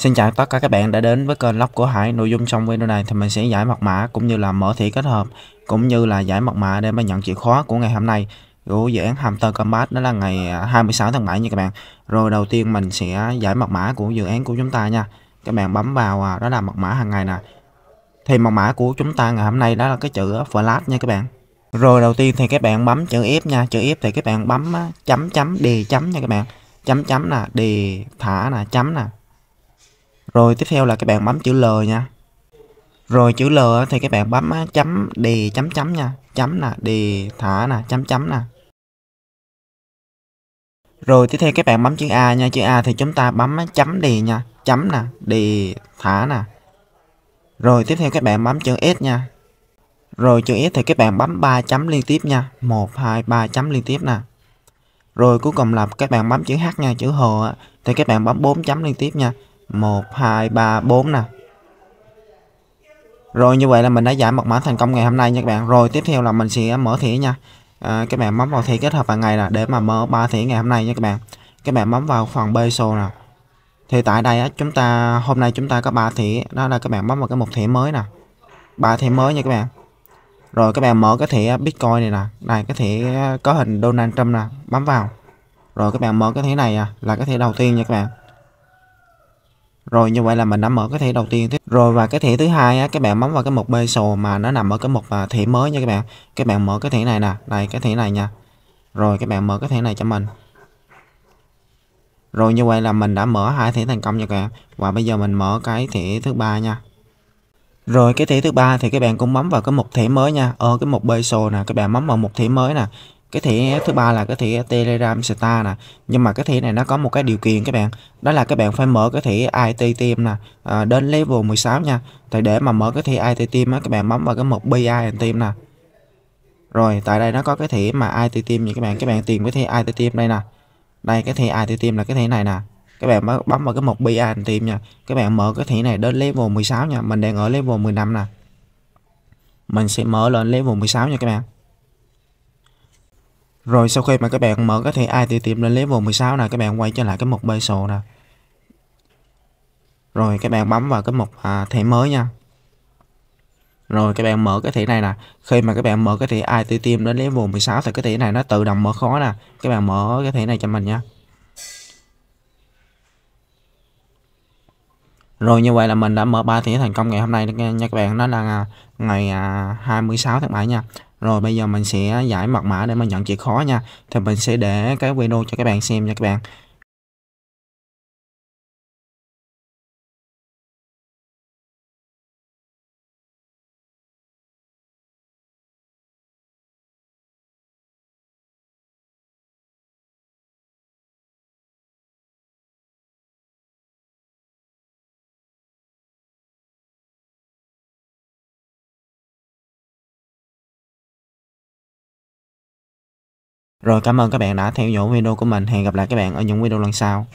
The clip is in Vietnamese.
Xin chào tất cả các bạn đã đến với kênh lóc của Hải. Nội dung trong video này thì mình sẽ giải mật mã cũng như là mở thẻ kết hợp cũng như là giải mật mã để mà nhận chìa khóa của ngày hôm nay của dự án Hamster Combat đó là ngày 26 à, tháng 7 nha các bạn. Rồi đầu tiên mình sẽ giải mật mã của dự án của chúng ta nha. Các bạn bấm vào à, đó là mật mã hàng ngày nè. Thì mật mã của chúng ta ngày hôm nay đó là cái chữ flash nha các bạn. Rồi đầu tiên thì các bạn bấm chữ F nha, chữ F thì các bạn bấm chấm chấm đề chấm nha các bạn. Chấm chấm nè đề thả nè chấm nè rồi tiếp theo là các bạn bấm chữ L nha. Rồi chữ L thì các bạn bấm chấm đề chấm chấm nha. Chấm nè, đề thả nè, chấm chấm nè. Rồi tiếp theo các bạn bấm chữ A nha. Chữ A thì chúng ta bấm chấm đề nha. Chấm nè, đề thả nè. Rồi tiếp theo các bạn bấm chữ S nha. Rồi chữ S thì các bạn bấm 3 chấm liên tiếp nha. 1, 2, 3 chấm liên tiếp nè. Rồi cuối cùng là các bạn bấm chữ H nha, chữ H thì các bạn bấm 4 chấm liên tiếp nha. 1, 2, 3, 4 nè Rồi như vậy là mình đã giải mật mã thành công ngày hôm nay nha các bạn Rồi tiếp theo là mình sẽ mở thẻ nha à, Các bạn bấm vào thẻ kết hợp vào ngày nè Để mà mở ba thẻ ngày hôm nay nha các bạn Các bạn bấm vào phần peso nè Thì tại đây á, chúng ta hôm nay chúng ta có ba thẻ Đó là các bạn bấm vào cái mục thẻ mới nè ba thẻ mới nha các bạn Rồi các bạn mở cái thẻ Bitcoin này nè Này cái thẻ có hình Donald Trump nè Bấm vào Rồi các bạn mở cái thẻ này à, là cái thẻ đầu tiên nha các bạn rồi như vậy là mình đã mở cái thẻ đầu tiên rồi và cái thẻ thứ hai á các bạn bấm vào cái mục peso mà nó nằm ở cái mục à, thẻ mới nha các bạn các bạn mở cái thẻ này nè này cái thẻ này nha rồi các bạn mở cái thẻ này cho mình rồi như vậy là mình đã mở hai thẻ thành công nha các bạn và bây giờ mình mở cái thẻ thứ ba nha rồi cái thẻ thứ ba thì các bạn cũng bấm vào cái mục thẻ mới nha ở ờ, cái mục peso nè các bạn bấm vào mục thẻ mới nè cái thẻ thứ ba là cái thẻ Telegram Star nè nhưng mà cái thẻ này nó có một cái điều kiện các bạn đó là các bạn phải mở cái thẻ IT Team nè à, đến level 16 nha thì để mà mở cái thẻ IT Team á các bạn bấm vào cái mục BI Team nè rồi tại đây nó có cái thẻ mà IT Team như các bạn các bạn tìm cái thẻ IT Team đây nè đây cái thẻ IT Team là cái thẻ này nè các bạn bấm vào cái mục BI Team nha các bạn mở cái thẻ này đến level 16 nha mình đang ở level 15 nè mình sẽ mở lên level 16 nha các bạn rồi sau khi mà các bạn mở cái thẻ ai thì tìm lên level 16 này các bạn quay trở lại cái mục sổ nè. Rồi các bạn bấm vào cái mục à, thẻ mới nha. Rồi các bạn mở cái thẻ này nè. Khi mà các bạn mở cái thẻ IT tìm đến level 16 thì cái thẻ này nó tự động mở khó nè. Các bạn mở cái thẻ này cho mình nha. Rồi như vậy là mình đã mở 3 thẻ thành công ngày hôm nay nha các bạn. Nó là à, ngày 26 à, tháng 7 nha. Rồi bây giờ mình sẽ giải mật mã để mà nhận chìa khóa nha. Thì mình sẽ để cái video cho các bạn xem nha các bạn. Rồi cảm ơn các bạn đã theo dõi video của mình. Hẹn gặp lại các bạn ở những video lần sau.